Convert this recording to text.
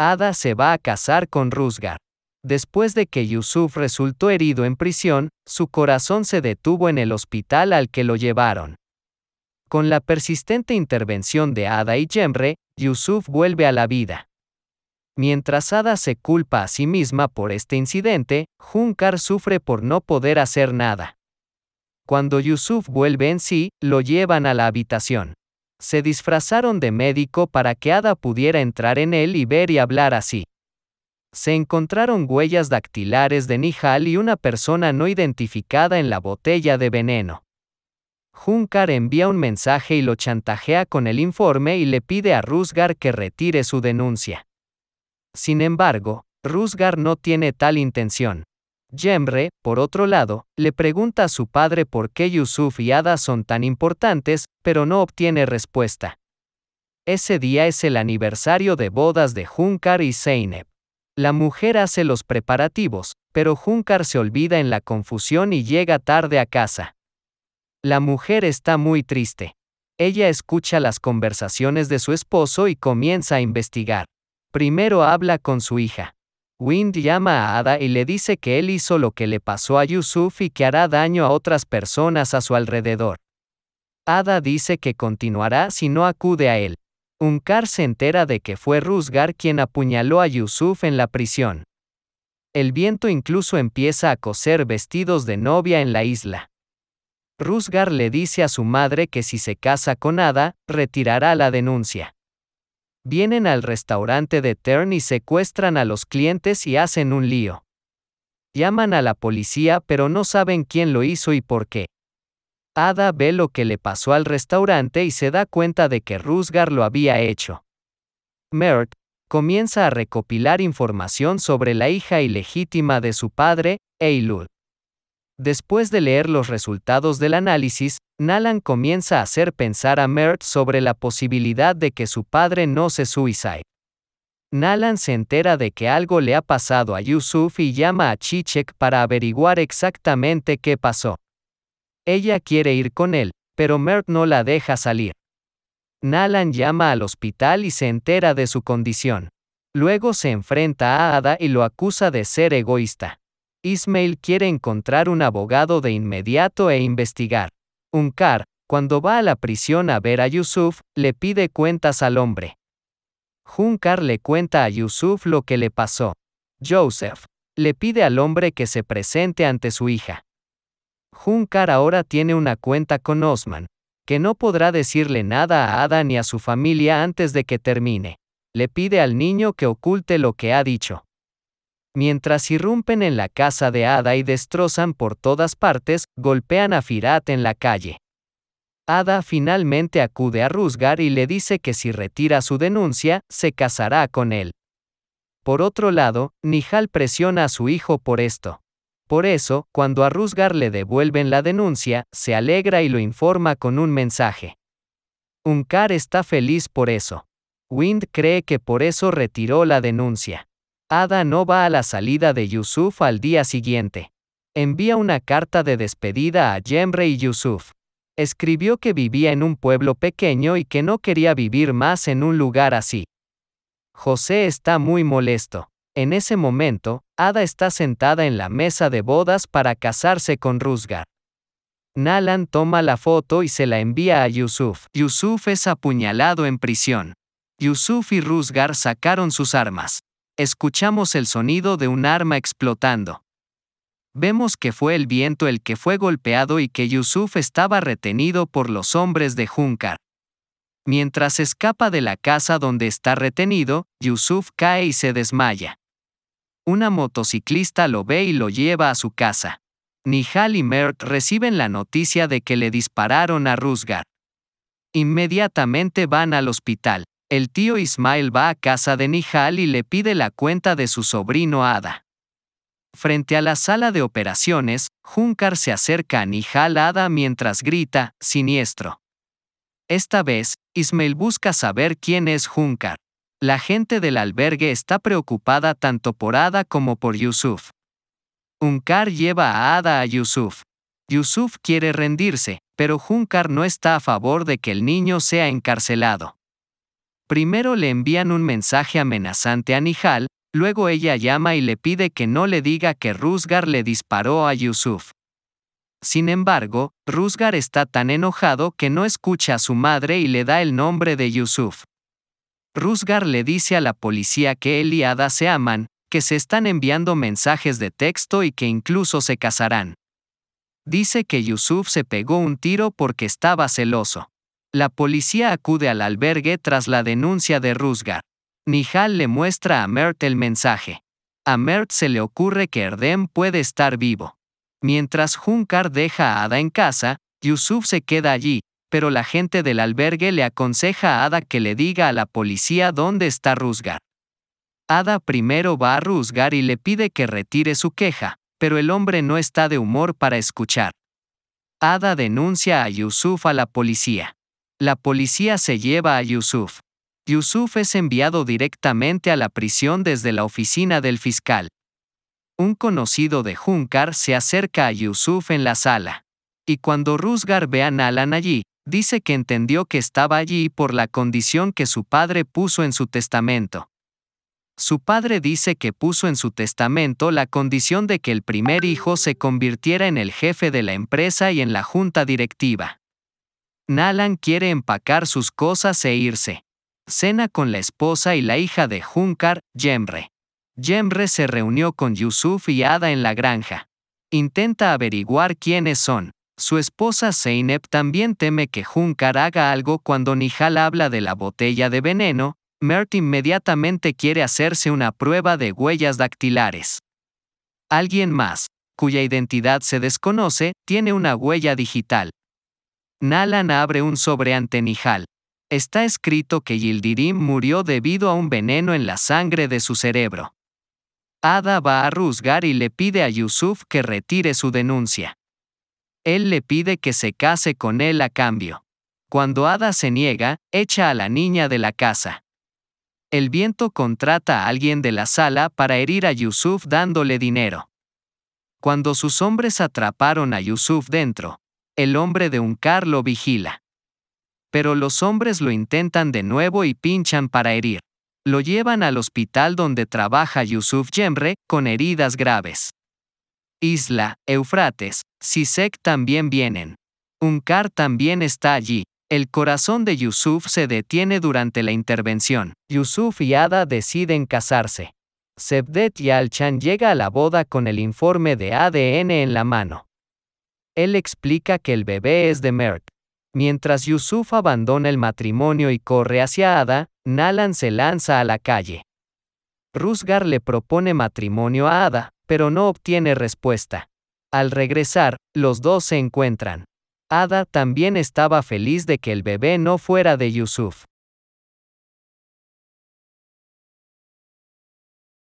Ada se va a casar con Rusgar. Después de que Yusuf resultó herido en prisión, su corazón se detuvo en el hospital al que lo llevaron. Con la persistente intervención de Ada y Jemre, Yusuf vuelve a la vida. Mientras Ada se culpa a sí misma por este incidente, Junkar sufre por no poder hacer nada. Cuando Yusuf vuelve en sí, lo llevan a la habitación se disfrazaron de médico para que Ada pudiera entrar en él y ver y hablar así. Se encontraron huellas dactilares de Nihal y una persona no identificada en la botella de veneno. Junkar envía un mensaje y lo chantajea con el informe y le pide a Rusgar que retire su denuncia. Sin embargo, Rusgar no tiene tal intención. Yemre, por otro lado, le pregunta a su padre por qué Yusuf y Ada son tan importantes, pero no obtiene respuesta. Ese día es el aniversario de bodas de Junkar y Zeynep. La mujer hace los preparativos, pero Junkar se olvida en la confusión y llega tarde a casa. La mujer está muy triste. Ella escucha las conversaciones de su esposo y comienza a investigar. Primero habla con su hija. Wind llama a Ada y le dice que él hizo lo que le pasó a Yusuf y que hará daño a otras personas a su alrededor. Ada dice que continuará si no acude a él. Unkar se entera de que fue Rusgar quien apuñaló a Yusuf en la prisión. El viento incluso empieza a coser vestidos de novia en la isla. Rusgar le dice a su madre que si se casa con Ada, retirará la denuncia vienen al restaurante de Tern y secuestran a los clientes y hacen un lío. Llaman a la policía pero no saben quién lo hizo y por qué. Ada ve lo que le pasó al restaurante y se da cuenta de que Rusgar lo había hecho. Mert comienza a recopilar información sobre la hija ilegítima de su padre, Eilul. Después de leer los resultados del análisis, Nalan comienza a hacer pensar a Mert sobre la posibilidad de que su padre no se suicide. Nalan se entera de que algo le ha pasado a Yusuf y llama a Chichek para averiguar exactamente qué pasó. Ella quiere ir con él, pero Mert no la deja salir. Nalan llama al hospital y se entera de su condición. Luego se enfrenta a Ada y lo acusa de ser egoísta. Ismail quiere encontrar un abogado de inmediato e investigar. Unkar, cuando va a la prisión a ver a Yusuf, le pide cuentas al hombre. Junkar le cuenta a Yusuf lo que le pasó. Joseph le pide al hombre que se presente ante su hija. Junkar ahora tiene una cuenta con Osman, que no podrá decirle nada a Ada ni a su familia antes de que termine. Le pide al niño que oculte lo que ha dicho mientras irrumpen en la casa de Ada y destrozan por todas partes, golpean a Firat en la calle. Ada finalmente acude a Rusgar y le dice que si retira su denuncia, se casará con él. Por otro lado, Nihal presiona a su hijo por esto. Por eso, cuando a Rusgar le devuelven la denuncia, se alegra y lo informa con un mensaje. Unkar está feliz por eso. Wind cree que por eso retiró la denuncia. Ada no va a la salida de Yusuf al día siguiente. Envía una carta de despedida a Yemre y Yusuf. Escribió que vivía en un pueblo pequeño y que no quería vivir más en un lugar así. José está muy molesto. En ese momento, Ada está sentada en la mesa de bodas para casarse con Ruzgar. Nalan toma la foto y se la envía a Yusuf. Yusuf es apuñalado en prisión. Yusuf y Ruzgar sacaron sus armas. Escuchamos el sonido de un arma explotando. Vemos que fue el viento el que fue golpeado y que Yusuf estaba retenido por los hombres de Junker. Mientras escapa de la casa donde está retenido, Yusuf cae y se desmaya. Una motociclista lo ve y lo lleva a su casa. Nihal y Mert reciben la noticia de que le dispararon a Rusgar. Inmediatamente van al hospital el tío Ismael va a casa de Nihal y le pide la cuenta de su sobrino Ada. Frente a la sala de operaciones, Junkar se acerca a Nihal Ada mientras grita, siniestro. Esta vez, Ismael busca saber quién es Junkar. La gente del albergue está preocupada tanto por Ada como por Yusuf. Junkar lleva a Ada a Yusuf. Yusuf quiere rendirse, pero Junkar no está a favor de que el niño sea encarcelado. Primero le envían un mensaje amenazante a Nihal, luego ella llama y le pide que no le diga que Rusgar le disparó a Yusuf. Sin embargo, Rusgar está tan enojado que no escucha a su madre y le da el nombre de Yusuf. Rusgar le dice a la policía que él y Ada se aman, que se están enviando mensajes de texto y que incluso se casarán. Dice que Yusuf se pegó un tiro porque estaba celoso. La policía acude al albergue tras la denuncia de Rusgar. Nihal le muestra a Mert el mensaje. A Mert se le ocurre que Erdem puede estar vivo. Mientras Junkar deja a Ada en casa, Yusuf se queda allí, pero la gente del albergue le aconseja a Ada que le diga a la policía dónde está Rusgar. Ada primero va a Rusgar y le pide que retire su queja, pero el hombre no está de humor para escuchar. Ada denuncia a Yusuf a la policía. La policía se lleva a Yusuf. Yusuf es enviado directamente a la prisión desde la oficina del fiscal. Un conocido de Junkar se acerca a Yusuf en la sala. Y cuando Rusgar ve a Nalan allí, dice que entendió que estaba allí por la condición que su padre puso en su testamento. Su padre dice que puso en su testamento la condición de que el primer hijo se convirtiera en el jefe de la empresa y en la junta directiva. Nalan quiere empacar sus cosas e irse. Cena con la esposa y la hija de Junkar, Jemre. Jemre se reunió con Yusuf y Ada en la granja. Intenta averiguar quiénes son. Su esposa Zeynep también teme que Junkar haga algo cuando Nihal habla de la botella de veneno, Mert inmediatamente quiere hacerse una prueba de huellas dactilares. Alguien más, cuya identidad se desconoce, tiene una huella digital. Nalan abre un sobre ante Nihal. Está escrito que Yildirim murió debido a un veneno en la sangre de su cerebro. Ada va a Rusgar y le pide a Yusuf que retire su denuncia. Él le pide que se case con él a cambio. Cuando Ada se niega, echa a la niña de la casa. El viento contrata a alguien de la sala para herir a Yusuf dándole dinero. Cuando sus hombres atraparon a Yusuf dentro, el hombre de un lo vigila. Pero los hombres lo intentan de nuevo y pinchan para herir. Lo llevan al hospital donde trabaja Yusuf Yemre, con heridas graves. Isla, Eufrates, Sisek también vienen. Uncar también está allí. El corazón de Yusuf se detiene durante la intervención. Yusuf y Ada deciden casarse. Sebdet y Alchan llega a la boda con el informe de ADN en la mano. Él explica que el bebé es de Merck. Mientras Yusuf abandona el matrimonio y corre hacia Ada, Nalan se lanza a la calle. Rusgar le propone matrimonio a Ada, pero no obtiene respuesta. Al regresar, los dos se encuentran. Ada también estaba feliz de que el bebé no fuera de Yusuf.